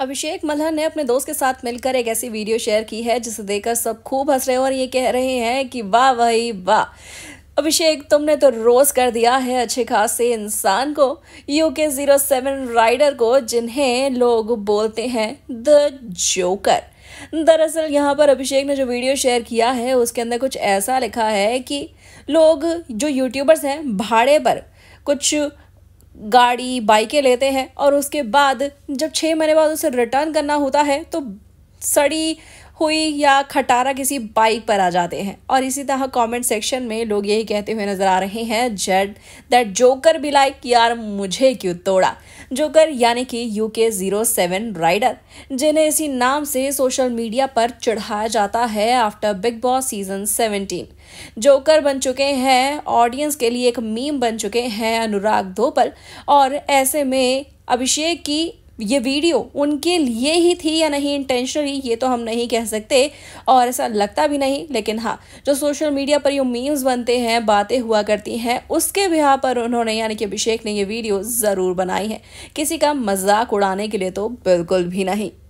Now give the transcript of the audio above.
अभिषेक मल्हन ने अपने दोस्त के साथ मिलकर एक ऐसी वीडियो शेयर की है जिसे देखकर सब खूब हंस रहे हैं और ये कह रहे हैं कि वाह भाई वाह अभिषेक तुमने तो रोज कर दिया है अच्छे खासे इंसान को यू के जीरो सेवन राइडर को जिन्हें लोग बोलते हैं द जोकर दरअसल यहाँ पर अभिषेक ने जो वीडियो शेयर किया है उसके अंदर कुछ ऐसा लिखा है कि लोग जो यूट्यूबर्स हैं भाड़े पर कुछ गाड़ी बाइकें लेते हैं और उसके बाद जब छः महीने बाद उसे रिटर्न करना होता है तो सड़ी हुई या खटारा किसी बाइक पर आ जाते हैं और इसी तरह कमेंट सेक्शन में लोग यही कहते हुए नजर आ रहे हैं जेड दैट जोकर बी लाइक यार मुझे क्यों तोड़ा जोकर यानी कि यू के जीरो सेवन राइडर जिन्हें इसी नाम से सोशल मीडिया पर चढ़ाया जाता है after Bigg Boss season seventeen joker बन चुके हैं ऑडियंस के लिए एक मीम बन चुके हैं अनुराग धोपल और ऐसे में अभिषेक की ये वीडियो उनके लिए ही थी या नहीं इंटेंशनली ये तो हम नहीं कह सकते और ऐसा लगता भी नहीं लेकिन हाँ जो सोशल मीडिया पर ये मीम्स बनते हैं बातें हुआ करती हैं उसके बिहा पर उन्होंने यानी कि अभिषेक ने ये वीडियो ज़रूर बनाई है किसी का मजाक उड़ाने के लिए तो बिल्कुल भी नहीं